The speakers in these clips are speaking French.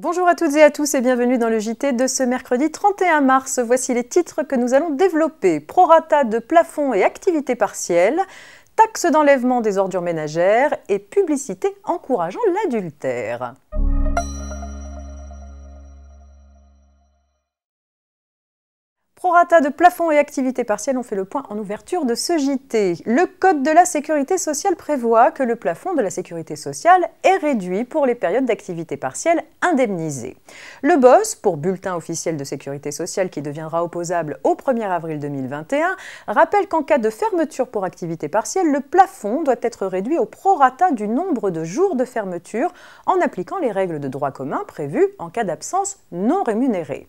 Bonjour à toutes et à tous et bienvenue dans le JT de ce mercredi 31 mars. Voici les titres que nous allons développer. Prorata de plafond et activité partielle, taxe d'enlèvement des ordures ménagères et publicité encourageant l'adultère. Prorata de plafond et activité partielle, ont fait le point en ouverture de ce JT. Le Code de la sécurité sociale prévoit que le plafond de la sécurité sociale est réduit pour les périodes d'activité partielle indemnisées. Le BOSS, pour bulletin officiel de sécurité sociale qui deviendra opposable au 1er avril 2021, rappelle qu'en cas de fermeture pour activité partielle, le plafond doit être réduit au prorata du nombre de jours de fermeture en appliquant les règles de droit commun prévues en cas d'absence non rémunérée.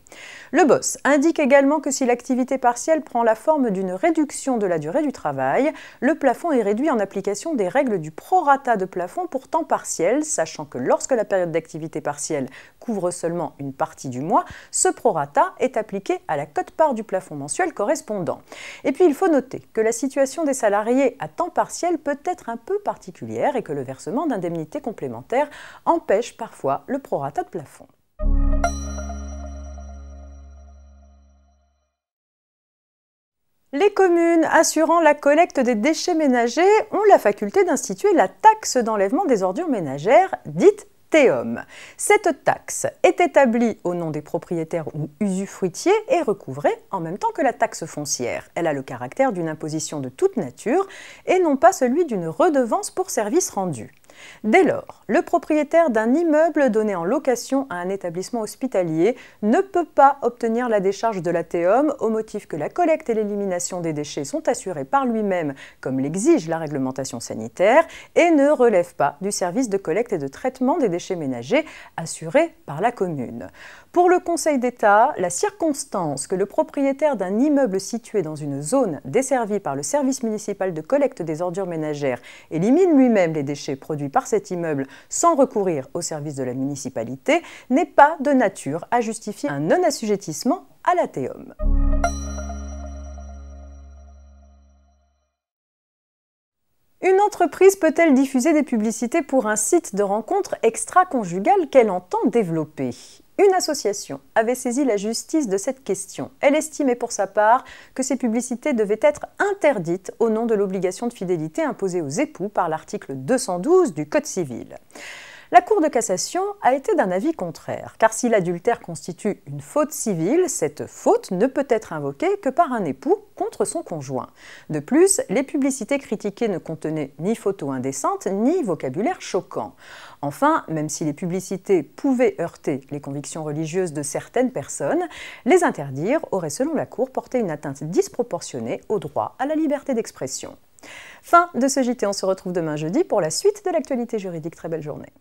Le BOSS indique également que si si l'activité partielle prend la forme d'une réduction de la durée du travail, le plafond est réduit en application des règles du prorata de plafond pour temps partiel, sachant que lorsque la période d'activité partielle couvre seulement une partie du mois, ce prorata est appliqué à la cote-part du plafond mensuel correspondant. Et puis il faut noter que la situation des salariés à temps partiel peut être un peu particulière et que le versement d'indemnités complémentaires empêche parfois le prorata de plafond. Les communes assurant la collecte des déchets ménagers ont la faculté d'instituer la taxe d'enlèvement des ordures ménagères, dite TEOM. Cette taxe est établie au nom des propriétaires ou usufruitiers et recouvrée en même temps que la taxe foncière. Elle a le caractère d'une imposition de toute nature et non pas celui d'une redevance pour service rendu. Dès lors, le propriétaire d'un immeuble donné en location à un établissement hospitalier ne peut pas obtenir la décharge de la au motif que la collecte et l'élimination des déchets sont assurées par lui-même, comme l'exige la réglementation sanitaire, et ne relève pas du service de collecte et de traitement des déchets ménagers assuré par la commune. Pour le Conseil d'État, la circonstance que le propriétaire d'un immeuble situé dans une zone desservie par le service municipal de collecte des ordures ménagères élimine lui-même les déchets produits par cet immeuble sans recourir au service de la municipalité n'est pas de nature à justifier un non-assujettissement à la Une entreprise peut-elle diffuser des publicités pour un site de rencontre extra-conjugale qu'elle entend développer une association avait saisi la justice de cette question. Elle estimait pour sa part que ces publicités devaient être interdites au nom de l'obligation de fidélité imposée aux époux par l'article 212 du Code civil. La Cour de cassation a été d'un avis contraire, car si l'adultère constitue une faute civile, cette faute ne peut être invoquée que par un époux contre son conjoint. De plus, les publicités critiquées ne contenaient ni photos indécentes, ni vocabulaire choquant. Enfin, même si les publicités pouvaient heurter les convictions religieuses de certaines personnes, les interdire aurait selon la Cour porté une atteinte disproportionnée au droit à la liberté d'expression. Fin de ce JT, on se retrouve demain jeudi pour la suite de l'actualité juridique. Très belle journée.